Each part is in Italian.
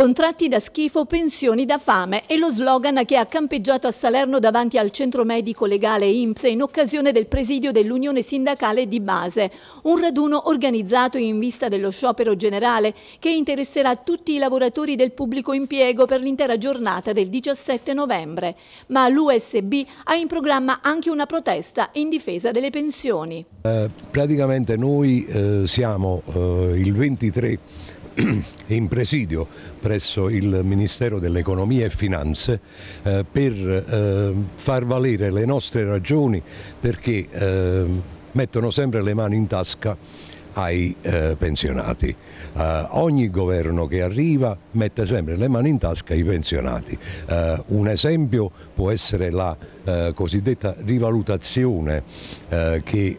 Contratti da schifo, pensioni da fame è lo slogan che ha campeggiato a Salerno davanti al centro medico legale IMSS in occasione del presidio dell'Unione Sindacale di Base, un raduno organizzato in vista dello sciopero generale che interesserà tutti i lavoratori del pubblico impiego per l'intera giornata del 17 novembre. Ma l'USB ha in programma anche una protesta in difesa delle pensioni. Eh, praticamente noi eh, siamo eh, il 23 novembre in presidio presso il Ministero dell'Economia e Finanze eh, per eh, far valere le nostre ragioni perché eh, mettono sempre le mani in tasca ai eh, pensionati. Eh, ogni governo che arriva mette sempre le mani in tasca ai pensionati. Eh, un esempio può essere la cosiddetta rivalutazione che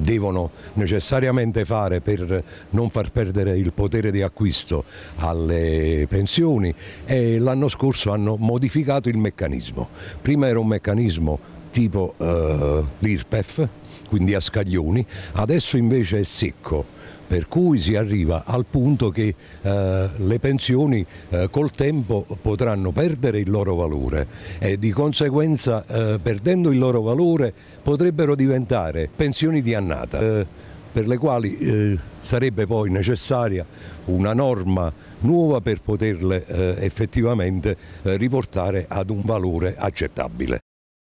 devono necessariamente fare per non far perdere il potere di acquisto alle pensioni e l'anno scorso hanno modificato il meccanismo. Prima era un meccanismo tipo eh, l'IRPEF, quindi a scaglioni, adesso invece è secco per cui si arriva al punto che eh, le pensioni eh, col tempo potranno perdere il loro valore e di conseguenza eh, perdendo il loro valore potrebbero diventare pensioni di annata eh, per le quali eh, sarebbe poi necessaria una norma nuova per poterle eh, effettivamente riportare ad un valore accettabile.